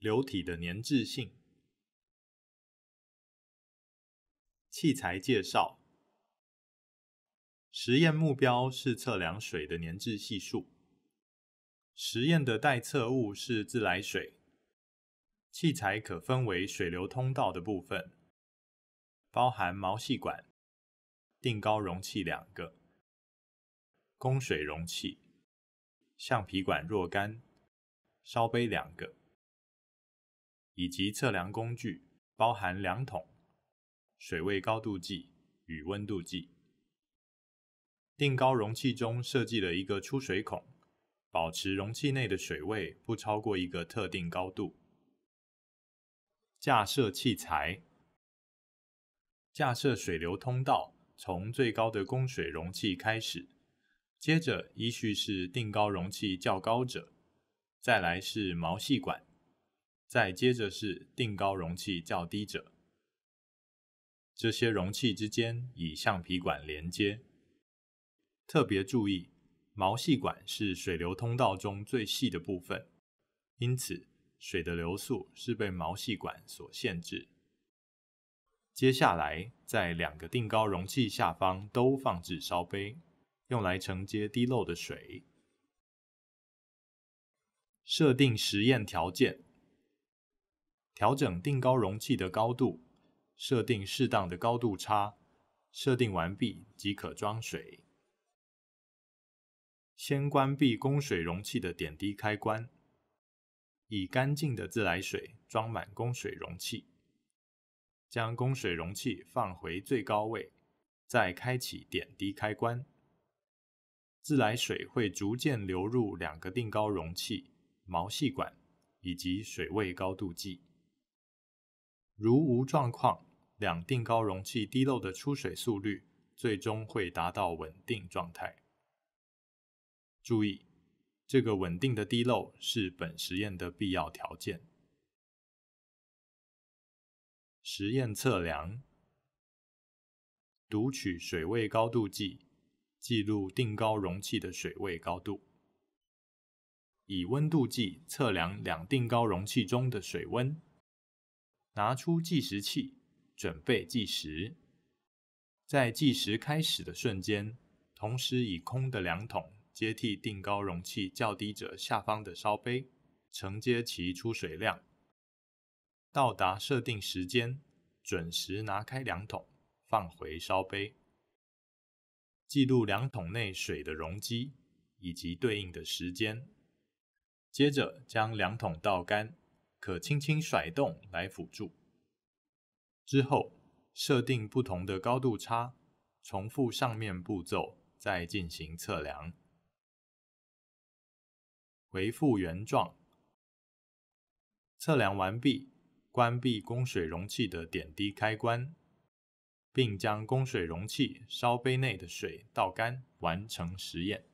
流体的粘滞性。器材介绍：实验目标是测量水的粘滞系数。实验的待测物是自来水。器材可分为水流通道的部分，包含毛细管、定高容器两个、供水容器、橡皮管若干、烧杯两个。以及测量工具，包含量筒、水位高度计与温度计。定高容器中设计了一个出水孔，保持容器内的水位不超过一个特定高度。架设器材，架设水流通道，从最高的供水容器开始，接着依序是定高容器较高者，再来是毛细管。再接着是定高容器较低者，这些容器之间以橡皮管连接。特别注意，毛细管是水流通道中最细的部分，因此水的流速是被毛细管所限制。接下来，在两个定高容器下方都放置烧杯，用来承接滴漏的水。设定实验条件。调整定高容器的高度，设定适当的高度差。设定完毕即可装水。先关闭供水容器的点滴开关，以干净的自来水装满供水容器。将供水容器放回最高位，再开启点滴开关。自来水会逐渐流入两个定高容器、毛细管以及水位高度计。如无状况，两定高容器滴漏的出水速率最终会达到稳定状态。注意，这个稳定的滴漏是本实验的必要条件。实验测量：读取水位高度计，记录定高容器的水位高度；以温度计测量两定高容器中的水温。拿出计时器，准备计时。在计时开始的瞬间，同时以空的量筒接替定高容器较低者下方的烧杯，承接其出水量。到达设定时间，准时拿开量筒，放回烧杯，记录量筒内水的容积以及对应的时间。接着将量筒倒干。可轻轻甩动来辅助。之后，设定不同的高度差，重复上面步骤，再进行测量。回复原状，测量完毕，关闭供水容器的点滴开关，并将供水容器烧杯内的水倒干，完成实验。